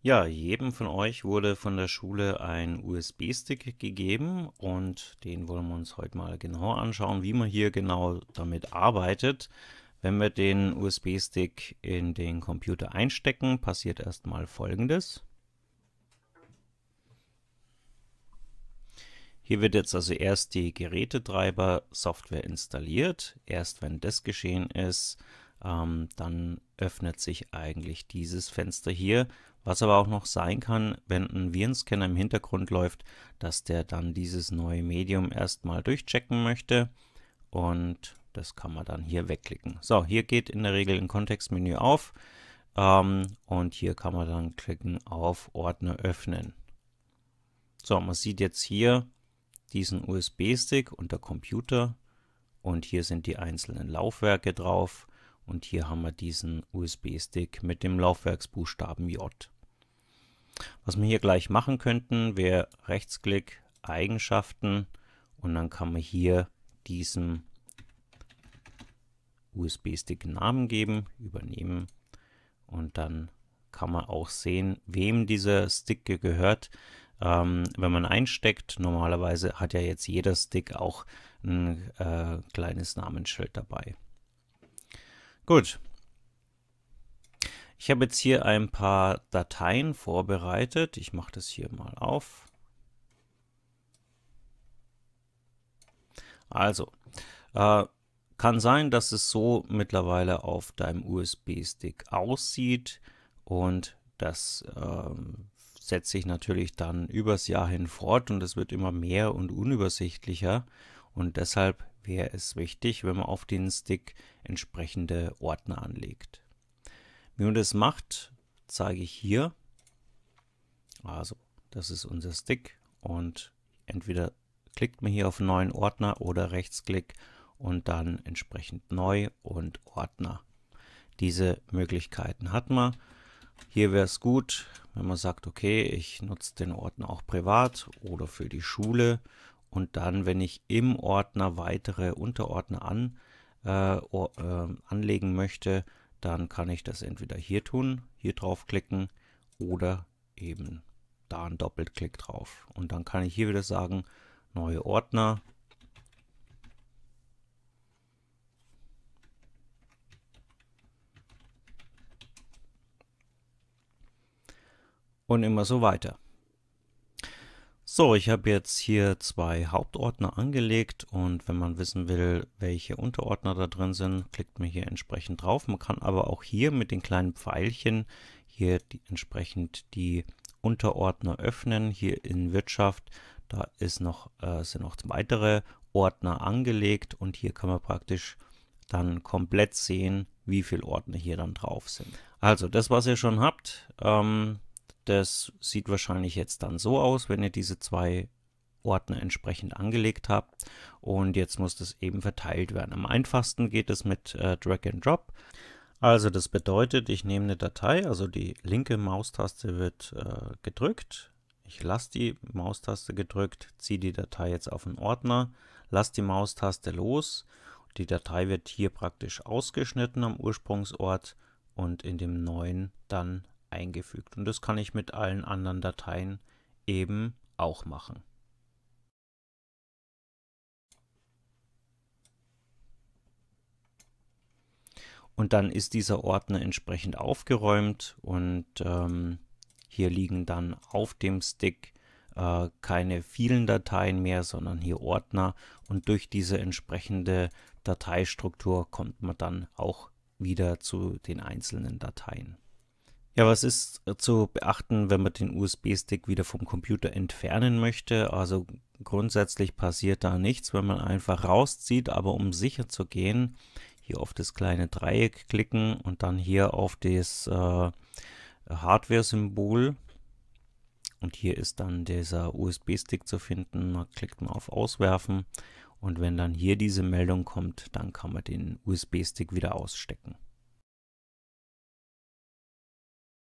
Ja, jedem von euch wurde von der Schule ein USB-Stick gegeben und den wollen wir uns heute mal genauer anschauen, wie man hier genau damit arbeitet. Wenn wir den USB-Stick in den Computer einstecken, passiert erstmal folgendes. Hier wird jetzt also erst die Gerätetreiber-Software installiert. Erst wenn das geschehen ist, ähm, dann öffnet sich eigentlich dieses Fenster hier. Was aber auch noch sein kann, wenn ein Virenscanner im Hintergrund läuft, dass der dann dieses neue Medium erstmal durchchecken möchte und das kann man dann hier wegklicken. So, hier geht in der Regel ein Kontextmenü auf ähm, und hier kann man dann klicken auf Ordner öffnen. So, man sieht jetzt hier diesen USB-Stick unter Computer und hier sind die einzelnen Laufwerke drauf und hier haben wir diesen USB-Stick mit dem Laufwerksbuchstaben J. Was wir hier gleich machen könnten, wäre Rechtsklick, Eigenschaften und dann kann man hier diesem USB-Stick Namen geben, übernehmen und dann kann man auch sehen, wem dieser Stick gehört. Ähm, wenn man einsteckt, normalerweise hat ja jetzt jeder Stick auch ein äh, kleines Namensschild dabei. Gut. Ich habe jetzt hier ein paar Dateien vorbereitet. Ich mache das hier mal auf. Also, äh, kann sein, dass es so mittlerweile auf deinem USB-Stick aussieht und das äh, setzt sich natürlich dann übers Jahr hin fort und es wird immer mehr und unübersichtlicher und deshalb wäre es wichtig, wenn man auf den Stick entsprechende Ordner anlegt. Wie man das macht, zeige ich hier. Also, das ist unser Stick und entweder klickt man hier auf neuen Ordner oder Rechtsklick und dann entsprechend neu und Ordner. Diese Möglichkeiten hat man. Hier wäre es gut, wenn man sagt, okay, ich nutze den Ordner auch privat oder für die Schule und dann, wenn ich im Ordner weitere Unterordner an, äh, äh, anlegen möchte, dann kann ich das entweder hier tun, hier draufklicken oder eben da einen Doppelklick drauf. Und dann kann ich hier wieder sagen, neue Ordner. Und immer so weiter. So, ich habe jetzt hier zwei Hauptordner angelegt und wenn man wissen will, welche Unterordner da drin sind, klickt man hier entsprechend drauf. Man kann aber auch hier mit den kleinen Pfeilchen hier die, entsprechend die Unterordner öffnen. Hier in Wirtschaft, da ist noch, äh, sind noch weitere Ordner angelegt und hier kann man praktisch dann komplett sehen, wie viele Ordner hier dann drauf sind. Also, das, was ihr schon habt, ähm, das sieht wahrscheinlich jetzt dann so aus, wenn ihr diese zwei Ordner entsprechend angelegt habt. Und jetzt muss das eben verteilt werden. Am einfachsten geht es mit äh, Drag and Drop. Also das bedeutet, ich nehme eine Datei, also die linke Maustaste wird äh, gedrückt. Ich lasse die Maustaste gedrückt, ziehe die Datei jetzt auf den Ordner, lasse die Maustaste los. Die Datei wird hier praktisch ausgeschnitten am Ursprungsort und in dem neuen dann eingefügt. Und das kann ich mit allen anderen Dateien eben auch machen. Und dann ist dieser Ordner entsprechend aufgeräumt und ähm, hier liegen dann auf dem Stick äh, keine vielen Dateien mehr, sondern hier Ordner. Und durch diese entsprechende Dateistruktur kommt man dann auch wieder zu den einzelnen Dateien. Ja, was ist äh, zu beachten, wenn man den USB-Stick wieder vom Computer entfernen möchte? Also grundsätzlich passiert da nichts, wenn man einfach rauszieht, aber um sicher zu gehen, hier auf das kleine Dreieck klicken und dann hier auf das äh, Hardware-Symbol. Und hier ist dann dieser USB-Stick zu finden. Man klickt mal auf Auswerfen und wenn dann hier diese Meldung kommt, dann kann man den USB-Stick wieder ausstecken.